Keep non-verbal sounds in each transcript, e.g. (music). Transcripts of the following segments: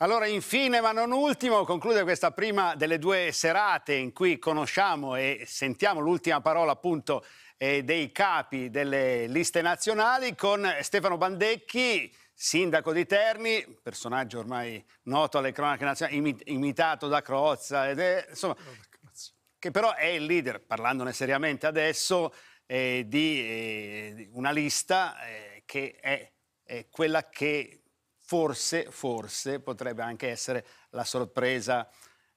Allora, infine ma non ultimo, conclude questa prima delle due serate in cui conosciamo e sentiamo l'ultima parola appunto eh, dei capi delle liste nazionali con Stefano Bandecchi, sindaco di Terni, personaggio ormai noto alle cronache nazionali, imitato da Crozza, ed è, insomma, che però è il leader, parlandone seriamente adesso, eh, di eh, una lista eh, che è, è quella che forse, forse potrebbe anche essere la sorpresa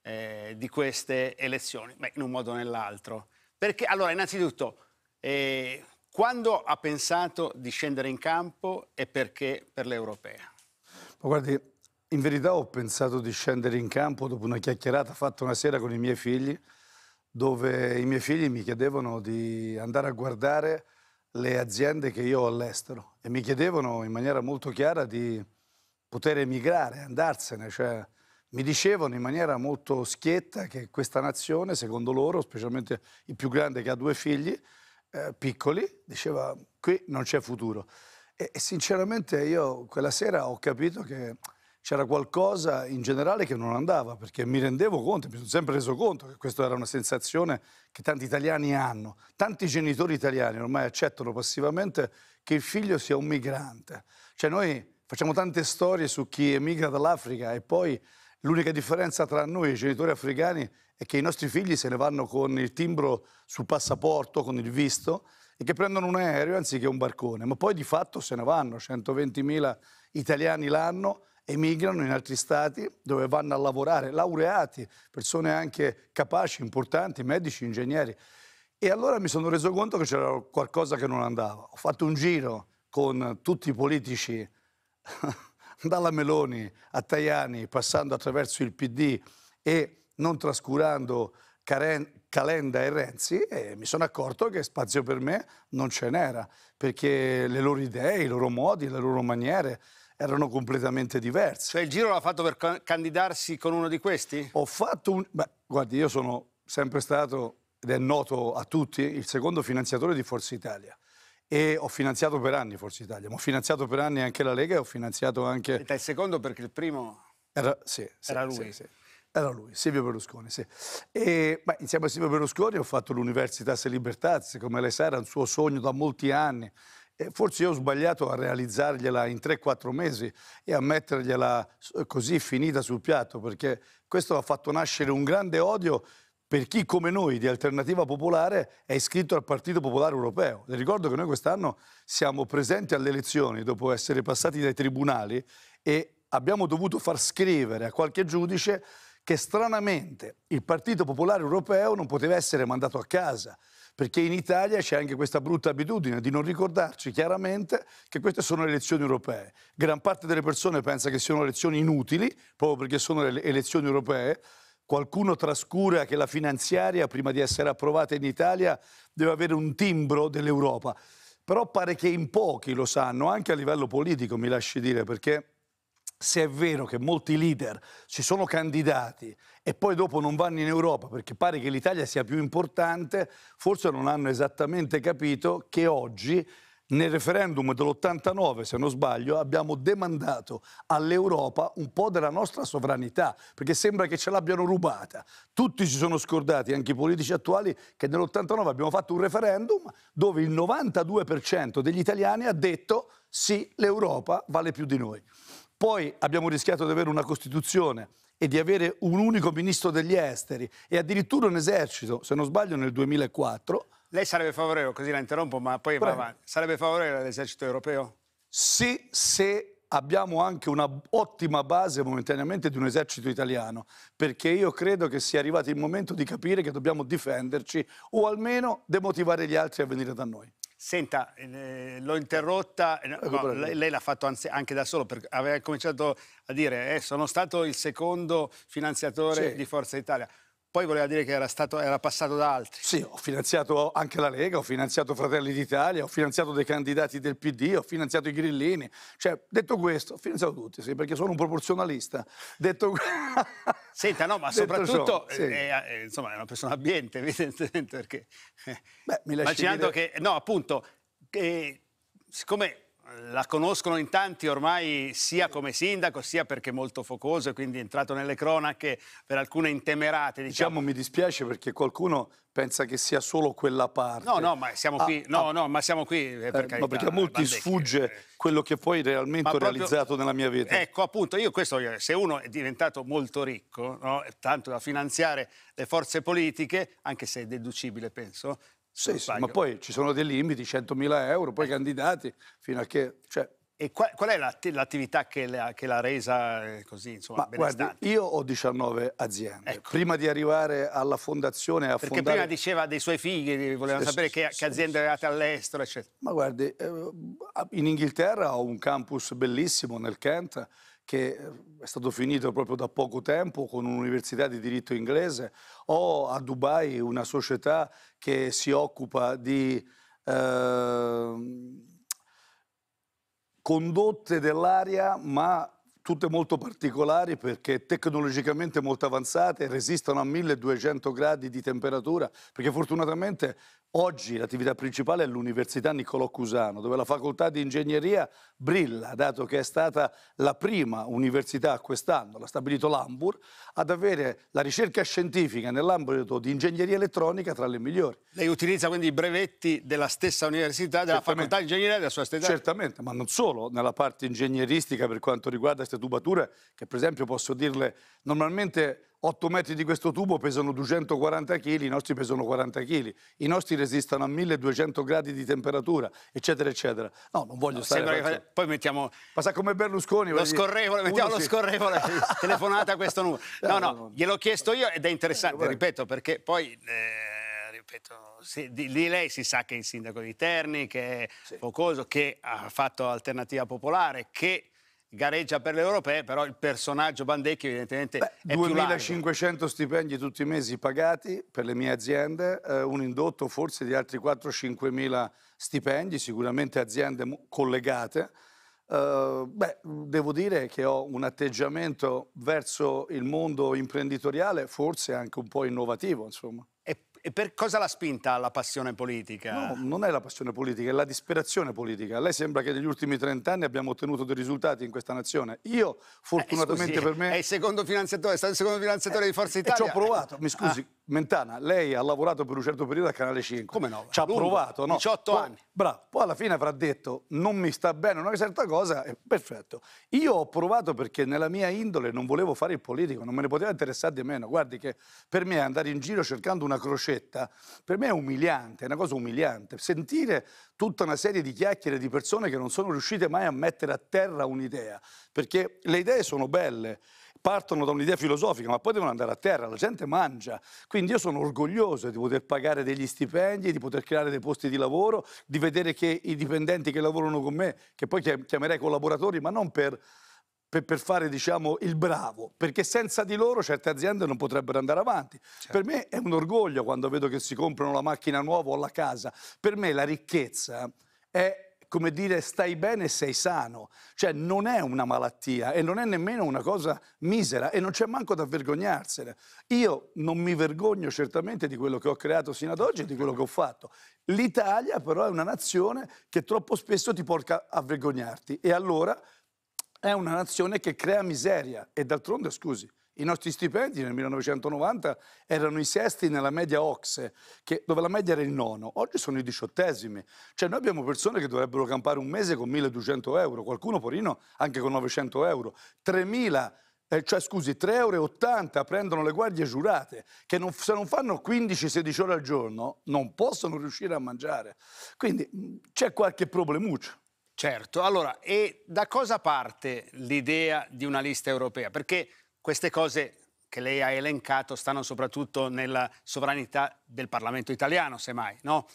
eh, di queste elezioni, Beh, in un modo o nell'altro. Perché, allora, innanzitutto, eh, quando ha pensato di scendere in campo e perché per l'Europea? Ma guardi, in verità ho pensato di scendere in campo dopo una chiacchierata fatta una sera con i miei figli, dove i miei figli mi chiedevano di andare a guardare le aziende che io ho all'estero e mi chiedevano in maniera molto chiara di poter emigrare, andarsene. Cioè, mi dicevano in maniera molto schietta che questa nazione, secondo loro, specialmente il più grande che ha due figli eh, piccoli, diceva qui non c'è futuro. E, e, sinceramente io quella sera ho capito che c'era qualcosa in generale che non andava, perché mi rendevo conto, mi sono sempre reso conto che questa era una sensazione che tanti italiani hanno. Tanti genitori italiani ormai accettano passivamente che il figlio sia un migrante. Cioè noi facciamo tante storie su chi emigra dall'Africa e poi l'unica differenza tra noi e i genitori africani è che i nostri figli se ne vanno con il timbro sul passaporto, con il visto e che prendono un aereo anziché un barcone, ma poi di fatto se ne vanno, 120.000 italiani l'anno emigrano in altri stati dove vanno a lavorare, laureati, persone anche capaci, importanti, medici, ingegneri. E allora mi sono reso conto che c'era qualcosa che non andava. Ho fatto un giro con tutti i politici (laughs) dalla Meloni a Tajani, passando attraverso il PD e non trascurando Caren Calenda e Renzi, e mi sono accorto che spazio per me non ce n'era, perché le loro idee, i loro modi, le loro maniere erano completamente diverse. Cioè il giro l'ha fatto per candidarsi con uno di questi? Ho fatto un... Beh, guardi, io sono sempre stato, ed è noto a tutti, il secondo finanziatore di Forza Italia e ho finanziato per anni Forza Italia, ma ho finanziato per anni anche la Lega e ho finanziato anche... E il secondo perché il primo era, sì, sì, era lui. Sì, era lui, Silvio Berlusconi, sì. E, beh, insieme a Silvio Berlusconi ho fatto l'Università Se Libertas, come lei sa era un suo sogno da molti anni. E forse io ho sbagliato a realizzargliela in 3-4 mesi e a mettergliela eh, così finita sul piatto, perché questo ha fatto nascere un grande odio per chi come noi di Alternativa Popolare è iscritto al Partito Popolare Europeo. Le ricordo che noi quest'anno siamo presenti alle elezioni dopo essere passati dai tribunali e abbiamo dovuto far scrivere a qualche giudice che stranamente il Partito Popolare Europeo non poteva essere mandato a casa, perché in Italia c'è anche questa brutta abitudine di non ricordarci chiaramente che queste sono le elezioni europee. Gran parte delle persone pensa che siano elezioni inutili, proprio perché sono le elezioni europee, Qualcuno trascura che la finanziaria, prima di essere approvata in Italia, deve avere un timbro dell'Europa. Però pare che in pochi lo sanno, anche a livello politico, mi lasci dire, perché se è vero che molti leader si sono candidati e poi dopo non vanno in Europa perché pare che l'Italia sia più importante, forse non hanno esattamente capito che oggi nel referendum dell'89, se non sbaglio, abbiamo demandato all'Europa un po' della nostra sovranità, perché sembra che ce l'abbiano rubata. Tutti si sono scordati, anche i politici attuali, che nell'89 abbiamo fatto un referendum dove il 92% degli italiani ha detto sì, l'Europa vale più di noi. Poi abbiamo rischiato di avere una Costituzione e di avere un unico ministro degli esteri e addirittura un esercito, se non sbaglio nel 2004, lei sarebbe favorevole, così la interrompo, ma poi Prego. va avanti. Sarebbe favorevole all'esercito europeo? Sì, se abbiamo anche un'ottima base momentaneamente di un esercito italiano, perché io credo che sia arrivato il momento di capire che dobbiamo difenderci o almeno demotivare gli altri a venire da noi. Senta, eh, l'ho interrotta, eh, no, lei, lei l'ha fatto anche da solo, perché aveva cominciato a dire eh, sono stato il secondo finanziatore sì. di Forza Italia poi voleva dire che era, stato, era, passato da altri. Sì, ho finanziato anche la Lega, ho finanziato Fratelli d'Italia, ho finanziato dei candidati del PD, ho finanziato i grillini. Cioè, detto questo, ho finanziato tutti, sì, perché sono un proporzionalista. Detto (laughs) Senta, no, ma soprattutto, ciò, sì. è, eh, è, eh, eh, insomma, è una persona ambiente, (laughs) evidentemente, perché... Beh, mi lasci Immaginando dire... che... No, appunto, che, siccome la conoscono in tanti ormai sia come sindaco sia perché è molto focoso e quindi è entrato nelle cronache per alcune intemerate. Diciamo. diciamo mi dispiace perché qualcuno pensa che sia solo quella parte. No, no, ma siamo ah, qui, ah. no, ah, no, ma siamo qui eh, per eh, carità, perché a eh, molti sfugge eh. quello che poi realmente ho proprio... realizzato nella mia vita. Ecco, appunto, io questo, se uno è diventato molto ricco, no, tanto da finanziare le forze politiche, anche se è deducibile, penso, sì, sì ma poi ci sono dei limiti, 100.000 euro, poi eh. candidati, fino a che... Cioè... E qual, qual è l'attività che, l'ha resa eh, così, insomma, guarda, Io ho 19 aziende. Ecco. Prima di arrivare alla fondazione... A Perché fondare... prima diceva dei suoi figli, volevano sì, sapere sì, che, sì, che aziende avevate all'estero, eccetera. Ma guardi, eh, in Inghilterra ho un campus bellissimo nel Kent che eh, è stato finito proprio da poco tempo con un'università di diritto inglese, ho a Dubai una società che si occupa di eh, condotte dell'aria, ma tutte molto particolari perché tecnologicamente molto avanzate, resistono a 1200 gradi di temperatura, perché fortunatamente Oggi l'attività principale è l'Università Niccolò Cusano, dove la facoltà di ingegneria brilla, dato che è stata la prima università quest'anno, l'ha stabilito l'Ambur, ad avere la ricerca scientifica nell'ambito di ingegneria elettronica tra le migliori. Lei utilizza quindi i brevetti della stessa università, della Certamente. facoltà di ingegneria della sua stessa? Certamente, ma non solo nella parte ingegneristica per quanto riguarda queste tubature, che per esempio posso dirle normalmente 8 metri di questo tubo pesano 240 kg, i nostri pesano 40 kg, i nostri resistono a 1200 gradi di temperatura, eccetera, eccetera. No, non voglio no, stare... Che... Poi mettiamo... Passa come Berlusconi. Lo scorrevole, mettiamo sì. lo scorrevole, (laughs) telefonata a questo numero. No, no, gliel'ho chiesto io ed è interessante, eh, ripeto, perché poi... Eh, ripeto, sì, di, di, lei si sa che è il sindaco di Terni, che è sì. Focoso, che ha fatto Alternativa Popolare, che gareggia per le europee, però il personaggio Bandecchi evidentemente Beh, è 2500 stipendi tutti i mesi pagati per le mie aziende, eh, un indotto forse di altri 4 5000 stipendi, sicuramente aziende collegate. Eh, beh, devo dire che ho un atteggiamento verso il mondo imprenditoriale forse anche un po' innovativo, insomma. E per cosa l'ha spinta la passione politica? No, non è la passione politica, è la disperazione politica. A lei sembra che negli ultimi 30 anni abbiamo ottenuto dei risultati in questa nazione. Io, fortunatamente eh, scusi, per me... È il secondo finanziatore, è stato il secondo finanziatore eh, di Forza Italia. E ci ho provato, mi scusi. Ah. Mentana, lei ha lavorato per un certo periodo a Canale 5. Come no? Ci ha provato, no? 18 poi, anni. Bravo. Poi alla fine avrà detto non mi sta bene una certa cosa, e perfetto. Io ho provato perché nella mia indole non volevo fare il politico, non me ne poteva interessare di meno. Guardi che per me andare in giro cercando una crocetta, per me è umiliante, è una cosa umiliante. Sentire tutta una serie di chiacchiere di persone che non sono riuscite mai a mettere a terra un'idea, perché le idee sono belle, partono da un'idea filosofica, ma poi devono andare a terra, la gente mangia. Quindi io sono orgoglioso di poter pagare degli stipendi, di poter creare dei posti di lavoro, di vedere che i dipendenti che lavorano con me, che poi chiamerei collaboratori, ma non per, per, per fare diciamo, il bravo, perché senza di loro certe aziende non potrebbero andare avanti. Certo. Per me è un orgoglio quando vedo che si comprano la macchina nuova o la casa. Per me la ricchezza è come dire stai bene sei sano, cioè non è una malattia e non è nemmeno una cosa misera e non c'è manco da vergognarsene. Io non mi vergogno certamente di quello che ho creato sino ad oggi e di quello che ho fatto. L'Italia però è una nazione che troppo spesso ti porta a vergognarti e allora è una nazione che crea miseria e d'altronde scusi i nostri stipendi nel 1990 erano i sesti nella media Ocse, che, dove la media era il nono, oggi sono i diciottesimi. Cioè noi abbiamo persone che dovrebbero campare un mese con 1200 euro, qualcuno porino anche con 900 euro, 3000 eh, cioè scusi, 3,80 euro prendono le guardie giurate, che non, se non fanno 15-16 ore al giorno non possono riuscire a mangiare. Quindi mm, c'è qualche problemuccio. Certo, allora, e da cosa parte l'idea di una lista europea? Perché queste cose che lei ha elencato stanno soprattutto nella sovranità del Parlamento italiano, semmai, no?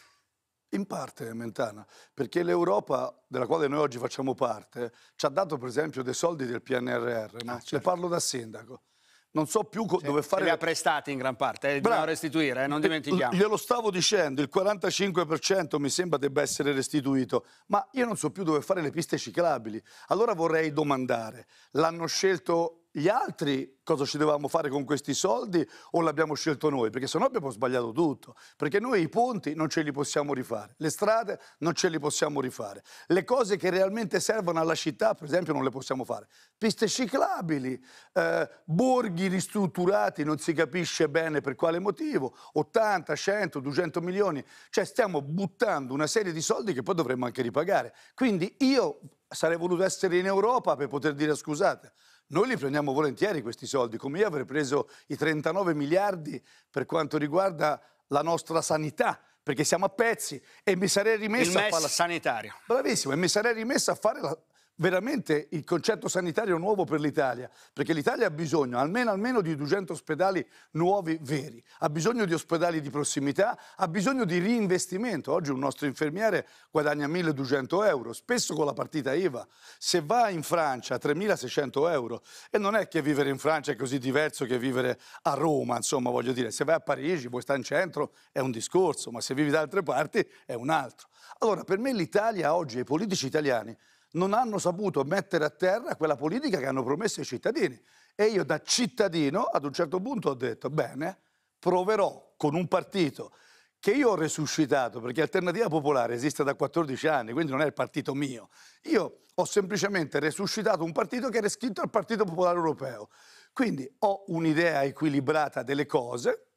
In parte, Mentana, perché l'Europa, della quale noi oggi facciamo parte, ci ha dato per esempio dei soldi del PNRR, ma ah, certo. le parlo da sindaco. Non so più cioè, dove fare... Li ha prestati in gran parte, eh, li dobbiamo restituire, eh, non eh, dimentichiamo. Glielo stavo dicendo, il 45% mi sembra debba essere restituito, ma io non so più dove fare le piste ciclabili. Allora vorrei domandare, l'hanno scelto gli altri cosa ci dovevamo fare con questi soldi o l'abbiamo scelto noi? Perché sennò abbiamo sbagliato tutto. Perché noi i ponti non ce li possiamo rifare, le strade non ce li possiamo rifare, le cose che realmente servono alla città, per esempio, non le possiamo fare. Piste ciclabili, eh, borghi ristrutturati, non si capisce bene per quale motivo, 80, 100, 200 milioni. Cioè stiamo buttando una serie di soldi che poi dovremmo anche ripagare. Quindi io sarei voluto essere in Europa per poter dire scusate noi li prendiamo volentieri questi soldi, come io avrei preso i 39 miliardi per quanto riguarda la nostra sanità, perché siamo a pezzi e mi sarei rimesso il MES a fare la sanitaria. Bravissimo, e mi sarei rimesso a fare la, veramente il concetto sanitario nuovo per l'Italia, perché l'Italia ha bisogno almeno, almeno, di 200 ospedali nuovi veri, ha bisogno di ospedali di prossimità, ha bisogno di reinvestimento. Oggi un nostro infermiere guadagna 1200 euro, spesso con la partita IVA. Se va in Francia 3600 euro, e non è che vivere in Francia è così diverso che vivere a Roma, insomma voglio dire, se vai a Parigi, vuoi stare in centro, è un discorso, ma se vivi da altre parti è un altro. Allora, per me l'Italia oggi e i politici italiani non hanno saputo mettere a terra quella politica che hanno promesso ai cittadini. E io da cittadino ad un certo punto ho detto, bene, proverò con un partito che io ho resuscitato, perché Alternativa Popolare esiste da 14 anni, quindi non è il partito mio. Io ho semplicemente resuscitato un partito che era iscritto al Partito Popolare Europeo. Quindi ho un'idea equilibrata delle cose.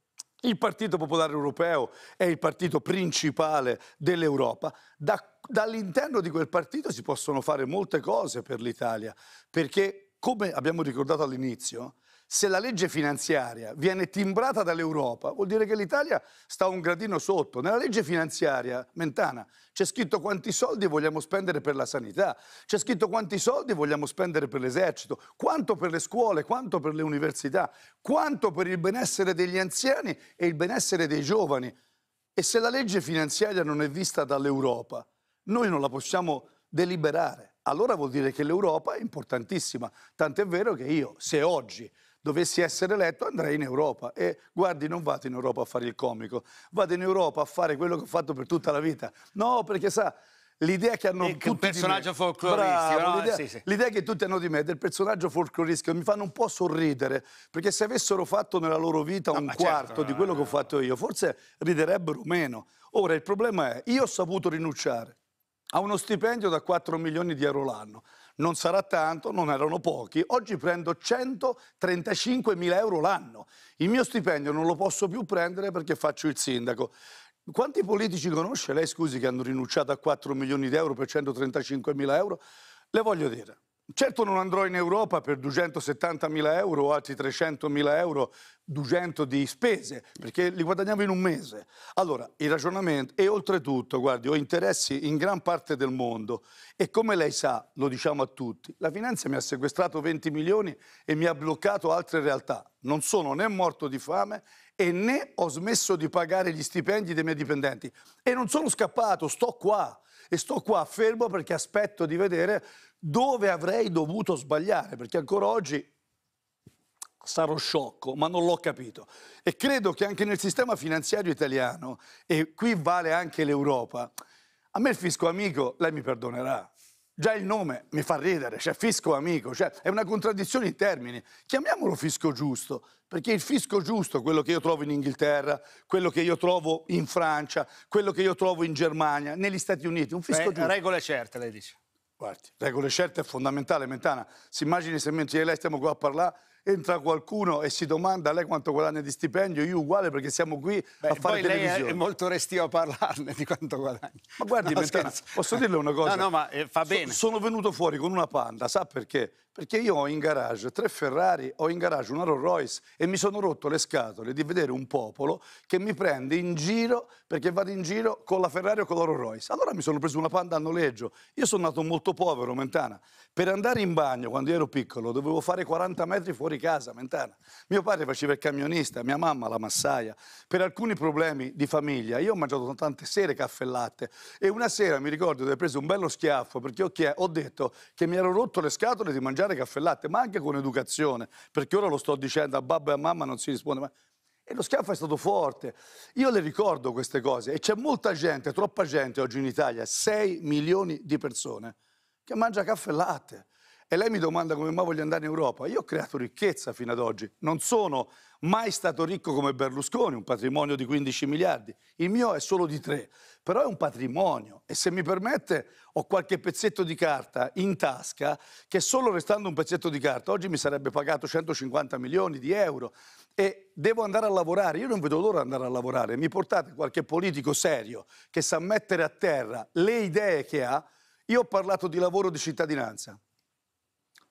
Il Partito Popolare Europeo è il partito principale dell'Europa. Da dall'interno di quel partito si possono fare molte cose per l'Italia, perché come abbiamo ricordato all'inizio, se la legge finanziaria viene timbrata dall'Europa, vuol dire che l'Italia sta un gradino sotto. Nella legge finanziaria mentana c'è scritto quanti soldi vogliamo spendere per la sanità, c'è scritto quanti soldi vogliamo spendere per l'esercito, quanto per le scuole, quanto per le università, quanto per il benessere degli anziani e il benessere dei giovani. E se la legge finanziaria non è vista dall'Europa, noi non la possiamo deliberare. Allora vuol dire che l'Europa è importantissima, tant'è vero che io, se oggi dovessi essere eletto andrei in Europa e guardi non vado in Europa a fare il comico, vado in Europa a fare quello che ho fatto per tutta la vita. No, perché sa, l'idea che hanno il un personaggio folcloristico no? l'idea, sì, sì. che tutti hanno di me del personaggio folcloristico mi fanno un po' sorridere perché se avessero fatto nella loro vita no, un certo, quarto certo, di quello no, eh, che ho fatto io forse riderebbero meno ora il problema è io ho saputo rinunciare ha uno stipendio da 4 milioni di euro l'anno. Non sarà tanto, non erano pochi. Oggi prendo 135 mila euro l'anno. Il mio stipendio non lo posso più prendere perché faccio il sindaco. Quanti politici conosce lei, scusi, che hanno rinunciato a 4 milioni di euro per 135 mila euro? Le voglio dire, Certo non andrò in Europa per 270.000 euro o altri 300.000 euro, 200 di spese, perché li guadagniamo in un mese. Allora, il ragionamento, e oltretutto, guardi, ho interessi in gran parte del mondo e come lei sa, lo diciamo a tutti, la finanza mi ha sequestrato 20 milioni e mi ha bloccato altre realtà. Non sono né morto di fame e né ho smesso di pagare gli stipendi dei miei dipendenti. E non sono scappato, sto qua e sto qua fermo perché aspetto di vedere dove avrei dovuto sbagliare, perché ancora oggi sarò sciocco, ma non l'ho capito. E credo che anche nel sistema finanziario italiano, e qui vale anche l'Europa, a me il fisco amico, lei mi perdonerà, Già il nome mi fa ridere, cioè fisco amico, cioè è una contraddizione in termini. Chiamiamolo fisco giusto, perché il fisco giusto, quello che io trovo in Inghilterra, quello che io trovo in Francia, quello che io trovo in Germania, negli Stati Uniti, un fisco Beh, giusto. Regole certe, lei dice. Guardi, regole certe è fondamentale, Mentana. Si immagini se mentre io e lei stiamo qua a parlare entra qualcuno e si domanda a lei quanto guadagna di stipendio, io uguale perché siamo qui Beh, a fare poi televisione. Lei è molto restio a parlarne di quanto guadagna. Ma guardi, no, posso dirle una cosa? No, no, ma eh, fa bene. So, sono venuto fuori con una panda, sa perché? Perché io ho in garage tre Ferrari, ho in garage una Rolls Royce e mi sono rotto le scatole di vedere un popolo che mi prende in giro perché vado in giro con la Ferrari o con la Rolls Royce. Allora mi sono preso una panda a noleggio. Io sono nato molto povero, Mentana. Per andare in bagno quando ero piccolo dovevo fare 40 metri fuori casa, Mentana. Mio padre faceva il camionista, mia mamma la massaia. Per alcuni problemi di famiglia io ho mangiato tante sere caffè e latte e una sera mi ricordo di aver preso un bello schiaffo perché ho, ho detto che mi ero rotto le scatole di mangiare mangiare caffè e latte, ma anche con educazione, perché ora lo sto dicendo a babbo e a mamma non si risponde mai. E lo schiaffo è stato forte. Io le ricordo queste cose e c'è molta gente, troppa gente oggi in Italia, 6 milioni di persone, che mangia caffè e latte. E lei mi domanda come mai voglio andare in Europa. Io ho creato ricchezza fino ad oggi. Non sono mai stato ricco come Berlusconi, un patrimonio di 15 miliardi. Il mio è solo di 3 però è un patrimonio e se mi permette ho qualche pezzetto di carta in tasca che solo restando un pezzetto di carta oggi mi sarebbe pagato 150 milioni di euro e devo andare a lavorare, io non vedo l'ora di andare a lavorare, mi portate qualche politico serio che sa mettere a terra le idee che ha, io ho parlato di lavoro di cittadinanza,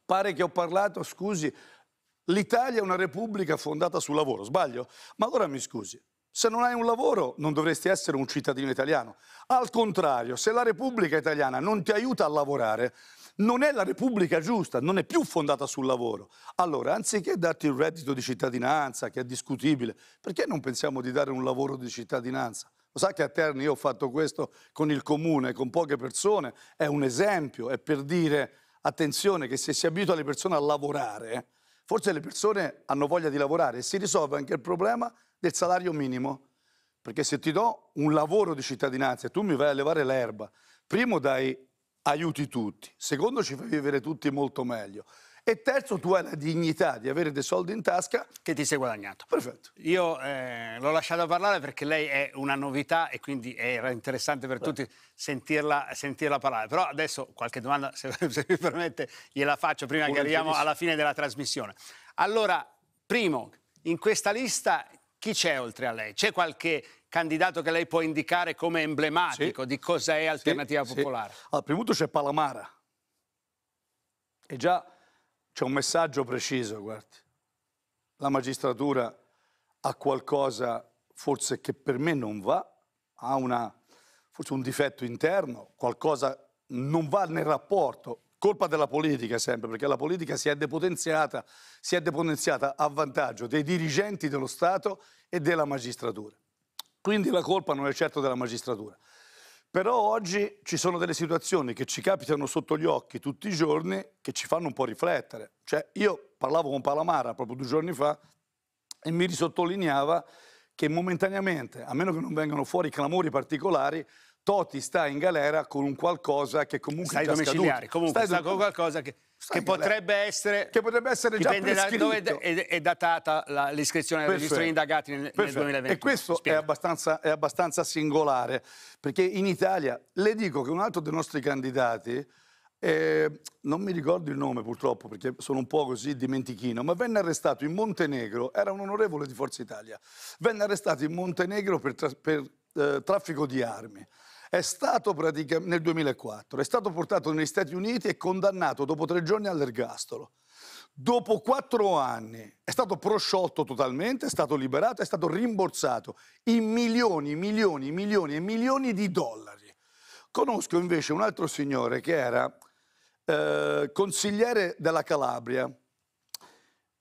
pare che ho parlato, scusi, l'Italia è una repubblica fondata sul lavoro, sbaglio? Ma allora mi scusi, se non hai un lavoro non dovresti essere un cittadino italiano. Al contrario, se la Repubblica italiana non ti aiuta a lavorare, non è la Repubblica giusta, non è più fondata sul lavoro. Allora, anziché darti il reddito di cittadinanza, che è discutibile, perché non pensiamo di dare un lavoro di cittadinanza? Lo sa che a Terni io ho fatto questo con il comune, con poche persone, è un esempio, è per dire attenzione che se si abitua le persone a lavorare, Forse le persone hanno voglia di lavorare e si risolve anche il problema del salario minimo. Perché se ti do un lavoro di cittadinanza e tu mi vai a levare l'erba, primo dai aiuti tutti, secondo ci fai vivere tutti molto meglio. E terzo, tu hai la dignità di avere dei soldi in tasca. Che ti sei guadagnato. Perfetto. Io eh, l'ho lasciata parlare perché lei è una novità e quindi era interessante per Beh. Certo. tutti sentirla, sentirla, parlare. Però adesso qualche domanda, se, (laughs) se mi permette, gliela faccio prima Buon che arriviamo alla fine della trasmissione. Allora, primo, in questa lista chi c'è oltre a lei? C'è qualche candidato che lei può indicare come emblematico sì. di cosa è Alternativa sì, Popolare? Sì. Allora, prima di tutto c'è Palamara. È già c'è un messaggio preciso, guardi. La magistratura ha qualcosa forse che per me non va, ha una, forse un difetto interno, qualcosa non va nel rapporto. Colpa della politica sempre, perché la politica si è depotenziata, si è depotenziata a vantaggio dei dirigenti dello Stato e della magistratura. Quindi la colpa non è certo della magistratura. Però oggi ci sono delle situazioni che ci capitano sotto gli occhi tutti i giorni che ci fanno un po' riflettere. Cioè, io parlavo con Palamara proprio due giorni fa e mi risottolineava che momentaneamente, a meno che non vengano fuori clamori particolari, Toti sta in galera con un qualcosa che comunque... Stai domiciliare, comunque sta con qualcosa che Sai che, che potrebbe essere, che potrebbe essere già da dove è, è datata la, l'iscrizione del registro degli indagati nel, nel 2020. E questo è abbastanza, è abbastanza, singolare, perché in Italia, le dico che un altro dei nostri candidati, eh, non mi ricordo il nome purtroppo perché sono un po' così dimentichino, ma venne arrestato in Montenegro, era un onorevole di Forza Italia, venne arrestato in Montenegro per, tra- per eh, traffico di armi è stato praticamente nel 2004, è stato portato negli Stati Uniti e condannato dopo tre giorni all'ergastolo. Dopo quattro anni è stato prosciolto totalmente, è stato liberato, è stato rimborsato in milioni, milioni, milioni e milioni di dollari. Conosco invece un altro signore che era eh, consigliere della Calabria,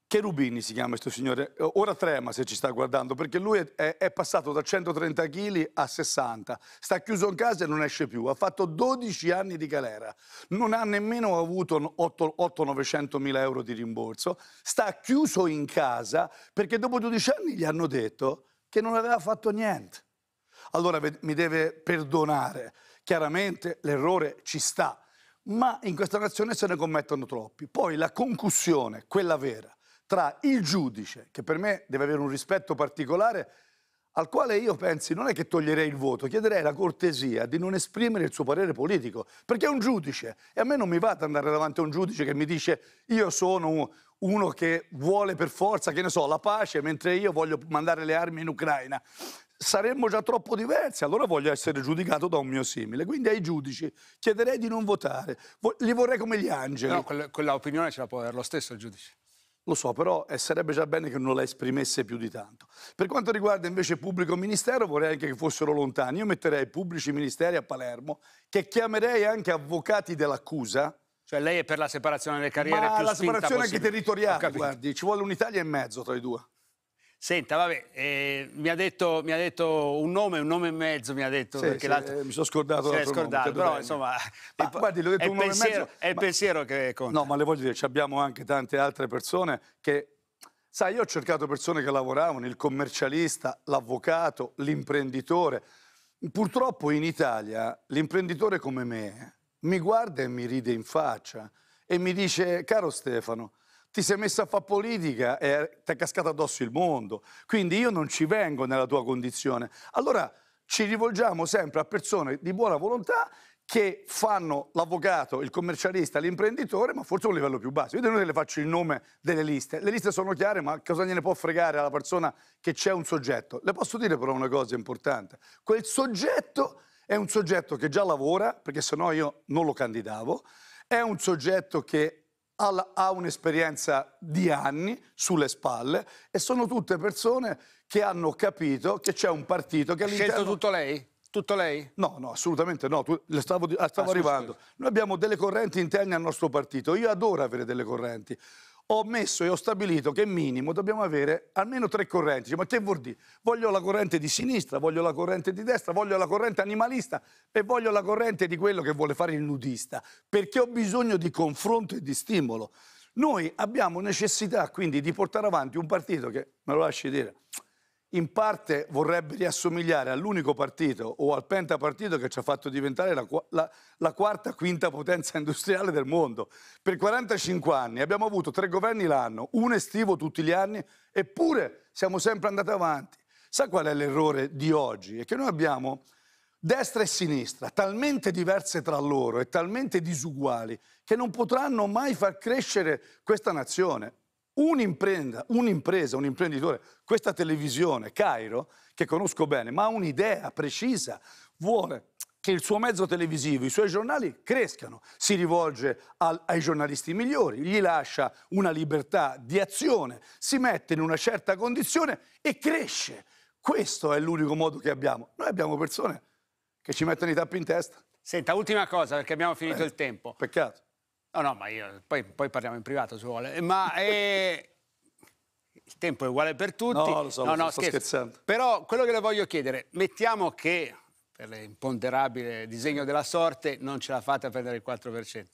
Cherubini si chiama questo signore, eh, ora trema se ci sta guardando perché lui è, è, passato da 130 kg a 60, sta chiuso in casa e non esce più, ha fatto 12 anni di galera, non ha nemmeno avuto 8-900 mila euro di rimborso, sta chiuso in casa perché dopo 12 anni gli hanno detto che non aveva fatto niente. Allora mi deve perdonare, chiaramente l'errore ci sta, ma in questa nazione se ne commettono troppi. Poi la concussione, quella vera, tra il giudice, che per me deve avere un rispetto particolare, al quale io pensi non è che toglierei il voto, chiederei la cortesia di non esprimere il suo parere politico, perché è un giudice e a me non mi va ad andare davanti a un giudice che mi dice io sono uno che vuole per forza, che ne so, la pace, mentre io voglio mandare le armi in Ucraina. Saremmo già troppo diversi, allora voglio essere giudicato da un mio simile. Quindi ai giudici chiederei di non votare, li vorrei come gli angeli. No, quell'opinione ce la può avere lo stesso il giudice. Lo so, però eh, sarebbe già bene che non la esprimesse più di tanto. Per quanto riguarda invece pubblico ministero, vorrei anche che fossero lontani. Io metterei pubblici ministeri a Palermo, che chiamerei anche avvocati dell'accusa. Cioè lei è per la separazione delle carriere Ma più la separazione anche territoriale, guardi, ci vuole un'Italia e mezzo tra i due. Senta, vabbè, eh, mi, ha detto, mi, ha detto, un nome, un nome e mezzo, mi ha detto. Sì, sì, eh, mi sono scordato. Si è scordato, però bene. insomma... Ma, po- guardi, l'ho detto un pensiero, nome e mezzo. È il pensiero che conta. No, ma le voglio dire, abbiamo anche tante altre persone che... Sai, io ho cercato persone che lavoravano, il commercialista, l'avvocato, l'imprenditore. Purtroppo in Italia l'imprenditore come me mi guarda e mi ride in faccia e mi dice, caro Stefano, ti sei messa a fare politica e ti è cascato addosso il mondo. Quindi io non ci vengo nella tua condizione. Allora ci rivolgiamo sempre a persone di buona volontà che fanno l'avvocato, il commercialista, l'imprenditore, ma forse a un livello più basso. Io non le faccio il nome delle liste. Le liste sono chiare, ma cosa gliene può fregare alla persona che c'è un soggetto? Le posso dire però una cosa importante. Quel soggetto è un soggetto che già lavora, perché sennò io non lo candidavo, è un soggetto che ha un'esperienza di anni sulle spalle e sono tutte persone che hanno capito che c'è un partito che all'interno... Scelto tutto lei? Tutto lei? No, no, assolutamente no, tu, le stavo, stavo ah, arrivando. Noi abbiamo delle correnti interne al nostro partito, io adoro avere delle correnti ho messo e ho stabilito che minimo dobbiamo avere almeno tre correnti. Ma che vuol dire? Voglio la corrente di sinistra, voglio la corrente di destra, voglio la corrente animalista e voglio la corrente di quello che vuole fare il nudista, perché ho bisogno di confronto e di stimolo. Noi abbiamo necessità quindi di portare avanti un partito che, me lo lasci dire, in parte vorrebbe riassomigliare all'unico partito o al pentapartito che ci ha fatto diventare la, la, la quarta, quinta potenza industriale del mondo. Per 45 anni abbiamo avuto tre governi l'anno, un estivo tutti gli anni, eppure siamo sempre andati avanti. Sa qual è l'errore di oggi? È che noi abbiamo destra e sinistra talmente diverse tra loro e talmente disuguali che non potranno mai far crescere questa nazione. Un'impresa, un imprenditore questa televisione, Cairo, che conosco bene, ma ha un'idea precisa, vuole che il suo mezzo televisivo, i suoi giornali crescano, si rivolge al, ai giornalisti migliori, gli lascia una libertà di azione, si mette in una certa condizione e cresce. Questo è l'unico modo che abbiamo. Noi abbiamo persone che ci mettono i tappi in testa. Senta, ultima cosa, perché abbiamo finito eh, il tempo. Peccato. No, no, ma io, poi, poi, parliamo in privato se vuole. Ma eh, il tempo è uguale per tutti. No, lo so, no, lo no, sto scherzo. scherzando. Però quello che le voglio chiedere, mettiamo che per l'imponderabile disegno della sorte non ce la fate a prendere il 4%.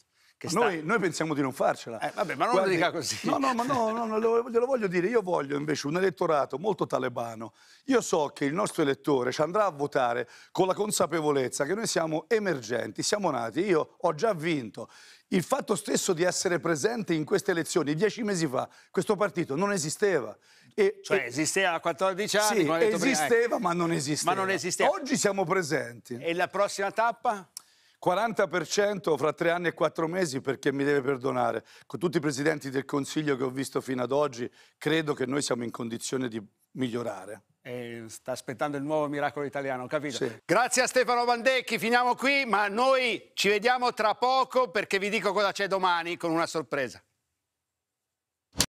Noi, noi, pensiamo di non farcela. Eh, vabbè, ma non Guardi, lo dica così. No, no, ma no, no, no lo, voglio dire. Io voglio invece un elettorato molto talebano. Io so che il nostro elettore ci andrà a votare con la consapevolezza che noi siamo emergenti, siamo nati. Io ho già vinto il fatto stesso di essere presente in queste elezioni dieci mesi fa, questo partito non esisteva. E, cioè e, esisteva a 14 anni? Sì, esisteva, prima, ecco. ma, non esisteva. ma non esisteva. Oggi siamo presenti. E la prossima tappa? 40% fra tre anni e quattro mesi, perché mi deve perdonare, con tutti i presidenti del Consiglio che ho visto fino ad oggi, credo che noi siamo in condizione di migliorare. Eh, sta aspettando il nuovo miracolo italiano, capito? Sì. Grazie a Stefano Bandecchi, finiamo qui, ma noi ci vediamo tra poco perché vi dico cosa c'è domani con una sorpresa.